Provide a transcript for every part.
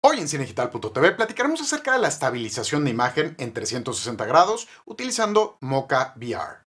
Hoy en Cinegital.tv platicaremos acerca de la estabilización de imagen en 360 grados utilizando Mocha VR.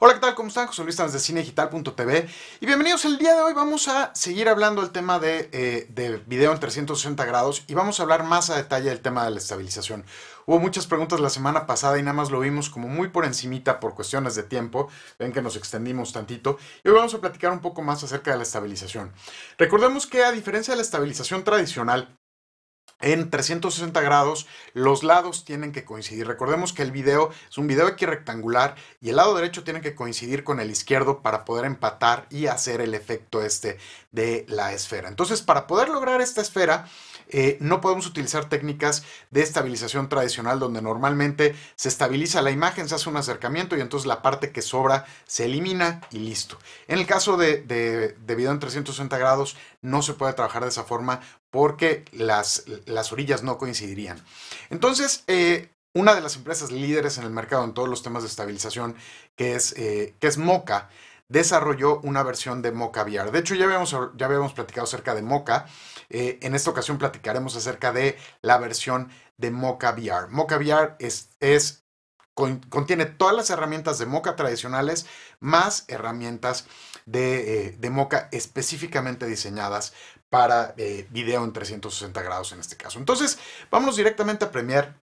Hola, ¿qué tal? ¿Cómo están? José Luis de cinedigital.tv y bienvenidos. El día de hoy vamos a seguir hablando del tema de, eh, de, video en 360 grados y vamos a hablar más a detalle del tema de la estabilización. Hubo muchas preguntas la semana pasada y nada más lo vimos como muy por encimita por cuestiones de tiempo. Ven que nos extendimos tantito y hoy vamos a platicar un poco más acerca de la estabilización. Recordemos que a diferencia de la estabilización tradicional, en 360 grados, los lados tienen que coincidir. Recordemos que el video es un video aquí rectangular y el lado derecho tiene que coincidir con el izquierdo para poder empatar y hacer el efecto este de la esfera. Entonces, para poder lograr esta esfera, eh, no podemos utilizar técnicas de estabilización tradicional donde normalmente se estabiliza la imagen, se hace un acercamiento y entonces la parte que sobra se elimina y listo. En el caso de, de, de video en 360 grados no se puede trabajar de esa forma porque las, las orillas no coincidirían. Entonces, eh, una de las empresas líderes en el mercado en todos los temas de estabilización, que es, Mocha, eh, que es desarrolló una versión de Mocha VR. De hecho, ya habíamos, ya habíamos platicado acerca de Mocha. Eh, en esta ocasión platicaremos acerca de la versión de Mocha VR. Mocha VR es, es contiene todas las herramientas de Mocha tradicionales más herramientas de, eh, Mocha específicamente diseñadas para eh, video en 360 grados en este caso. Entonces, vamos directamente a premiar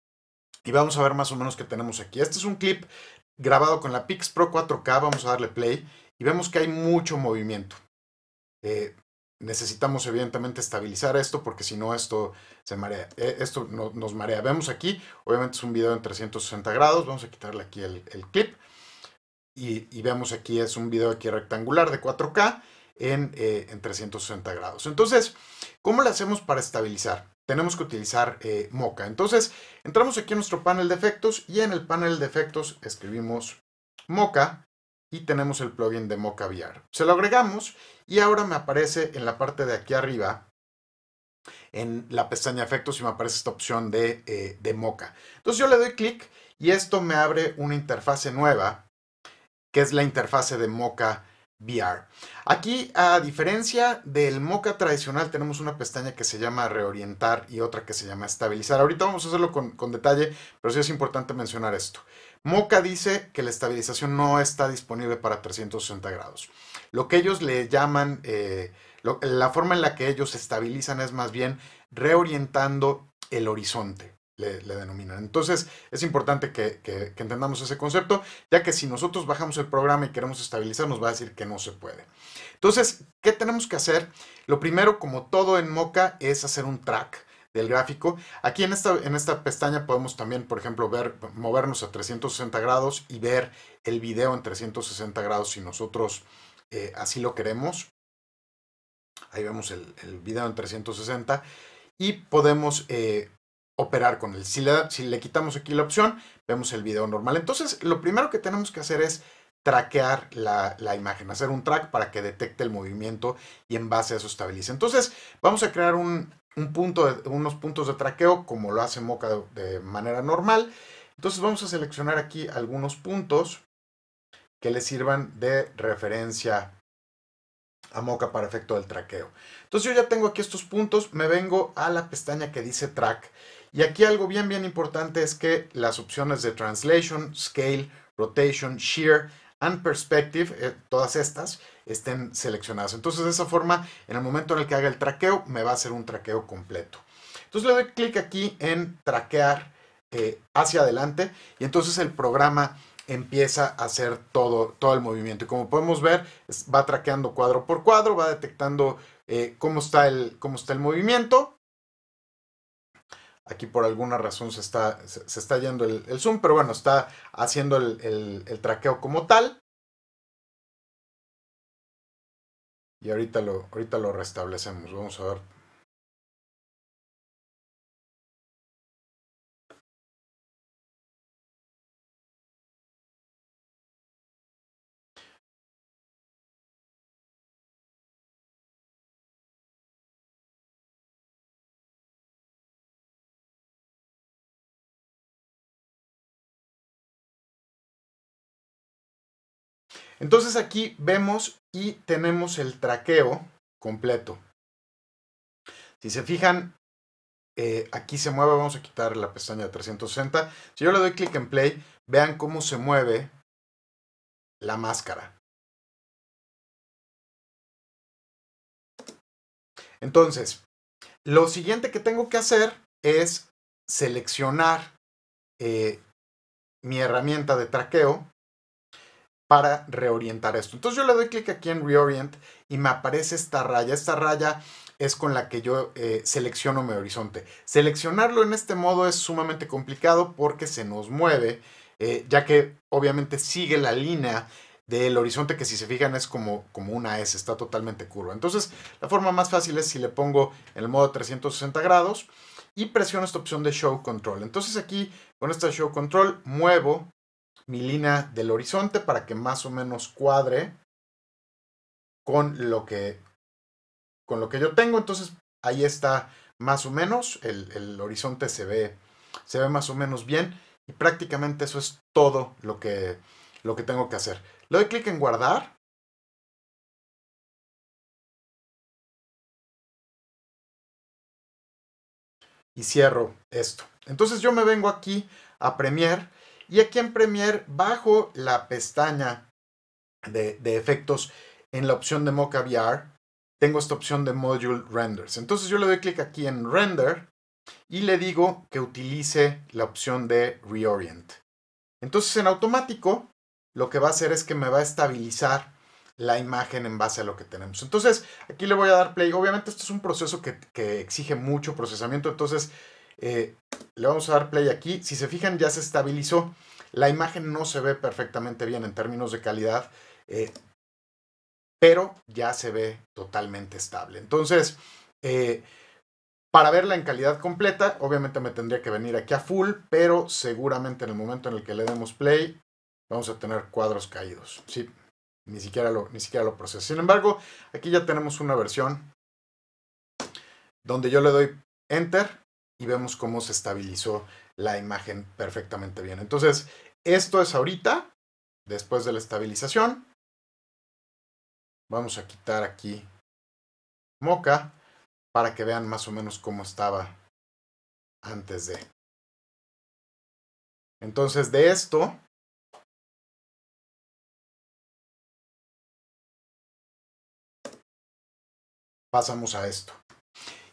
y vamos a ver más o menos qué tenemos aquí. Este es un clip grabado con la Pix Pro 4K, vamos a darle play y vemos que hay mucho movimiento. Eh, necesitamos evidentemente estabilizar esto porque si no esto se marea, e, esto no, nos marea. Vemos aquí, obviamente es un video en 360 grados, vamos a quitarle aquí el, clip y, vemos aquí es un video aquí rectangular de 4K en, 360 eh, grados. Entonces, ¿cómo lo hacemos para estabilizar? Tenemos que utilizar eh, Mocha. Entonces, entramos aquí en nuestro panel de efectos y en el panel de efectos escribimos Mocha y tenemos el plugin de Mocha VR. Se lo agregamos y ahora me aparece en la parte de aquí arriba, en la pestaña efectos y me aparece esta opción de, eh, de Mocha. Entonces yo le doy clic y esto me abre una interfase nueva, que es la interfase de Mocha Aquí, a diferencia del Mocha tradicional, tenemos una pestaña que se llama reorientar y otra que se llama estabilizar. Ahorita vamos a hacerlo con, detalle, pero sí es importante mencionar esto. Mocha dice que la estabilización no está disponible para 360 grados. Lo que ellos le llaman, eh, la forma en la que ellos estabilizan es más bien reorientando el horizonte le, denominan. Entonces es importante que, entendamos ese concepto, ya que si nosotros bajamos el programa y queremos estabilizar, nos va a decir que no se puede. Entonces, ¿qué tenemos que hacer? Lo primero, como todo en Mocha, es hacer un track del gráfico. Aquí en esta, en esta pestaña podemos también, por ejemplo, ver, movernos a 360 grados y ver el video en 360 grados si nosotros eh, así lo queremos. Ahí vemos el, video en 360 y podemos eh, operar con él. Si le, si le quitamos aquí la opción, vemos el video normal. Entonces, lo primero que tenemos que hacer es traquear la, imagen, hacer un track para que detecte el movimiento y en base a eso estabilice. Entonces, vamos a crear un, punto unos puntos de traqueo como lo hace Mocha de, de manera normal. Entonces, vamos a seleccionar aquí algunos puntos que le sirvan de referencia Moca para efecto del traqueo. Entonces yo ya tengo aquí estos puntos, me vengo a la pestaña que dice track y aquí algo bien bien importante es que las opciones de translation, scale, rotation, shear and perspective, eh, todas estas estén seleccionadas. Entonces de esa forma, en el momento en el que haga el traqueo, me va a hacer un traqueo completo. Entonces le doy clic aquí en traquear eh, hacia adelante y entonces el programa empieza a hacer todo, todo el movimiento. Y como podemos ver, va traqueando cuadro por cuadro, va detectando eh, cómo, está el, cómo está el movimiento. Aquí por alguna razón se está, yendo el, zoom, pero bueno, está haciendo el, traqueo como tal. Y ahorita lo, ahorita lo restablecemos. Vamos a ver Entonces aquí vemos y tenemos el traqueo completo. Si se fijan, eh, aquí se mueve, vamos a quitar la pestaña 360. Si yo le doy clic en play, vean cómo se mueve la máscara. Entonces, lo siguiente que tengo que hacer es seleccionar eh, mi herramienta de traqueo para reorientar esto. Entonces yo le doy clic aquí en Reorient y me aparece esta raya. Esta raya es con la que yo eh, selecciono mi horizonte. Seleccionarlo en este modo es sumamente complicado porque se nos mueve, eh, ya que obviamente sigue la línea del horizonte que si se fijan es como, como una S, está totalmente curva. Entonces la forma más fácil es si le pongo en el modo 360 grados y presiono esta opción de Show Control. Entonces aquí con esta Show Control muevo mi línea del horizonte para que más o menos cuadre con lo que, con lo que yo tengo. Entonces ahí está más o menos, el, horizonte se ve, se ve más o menos bien y prácticamente eso es todo lo que, lo que tengo que hacer. Le doy clic en guardar. Y cierro esto. Entonces yo me vengo aquí a Premiere y aquí en Premiere, bajo la pestaña de, efectos, en la opción de Mocha VR, tengo esta opción de Module Renders. Entonces yo le doy clic aquí en Render y le digo que utilice la opción de Reorient. Entonces en automático lo que va a hacer es que me va a estabilizar la imagen en base a lo que tenemos. Entonces aquí le voy a dar play. Obviamente esto es un proceso que, que exige mucho procesamiento, entonces eh, le vamos a dar play aquí. Si se fijan, ya se estabilizó. La imagen no se ve perfectamente bien en términos de calidad, eh, pero ya se ve totalmente estable. Entonces, eh, para verla en calidad completa, obviamente me tendría que venir aquí a full, pero seguramente en el momento en el que le demos play, vamos a tener cuadros caídos. Sí, ni siquiera lo, ni siquiera lo Sin embargo, aquí ya tenemos una versión donde yo le doy enter y vemos cómo se estabilizó la imagen perfectamente bien. Entonces, esto es ahorita, después de la estabilización. Vamos a quitar aquí Moca para que vean más o menos cómo estaba antes de. Entonces, de esto pasamos a esto.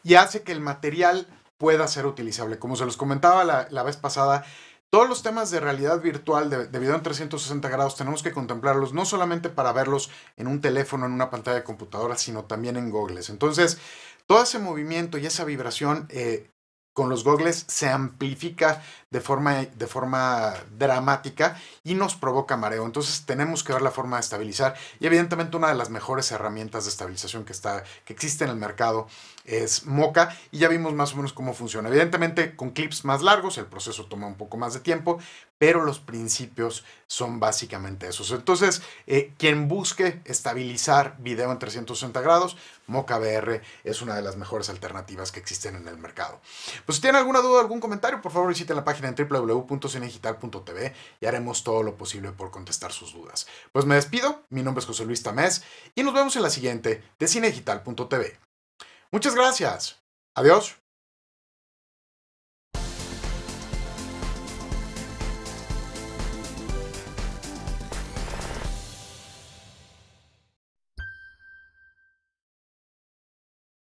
Y hace que el material pueda ser utilizable. Como se los comentaba la, vez pasada, todos los temas de realidad virtual, de, video en 360 grados, tenemos que contemplarlos no solamente para verlos en un teléfono, en una pantalla de computadora, sino también en Google. Entonces, todo ese movimiento y esa vibración eh, con los gogles se amplifica de forma, de forma dramática y nos provoca mareo. Entonces tenemos que ver la forma de estabilizar. Y evidentemente una de las mejores herramientas de estabilización que, está, que existe en el mercado es Moca. Y ya vimos más o menos cómo funciona. Evidentemente con clips más largos el proceso toma un poco más de tiempo, pero los principios son básicamente esos. Entonces, eh, quien busque estabilizar video en 360 grados, MocaBR es una de las mejores alternativas que existen en el mercado. Pues si tienen alguna duda o algún comentario, por favor visiten la página en www.cinegital.tv y haremos todo lo posible por contestar sus dudas. Pues me despido, mi nombre es José Luis Tamés y nos vemos en la siguiente de cinegital.tv. Muchas gracias. Adiós.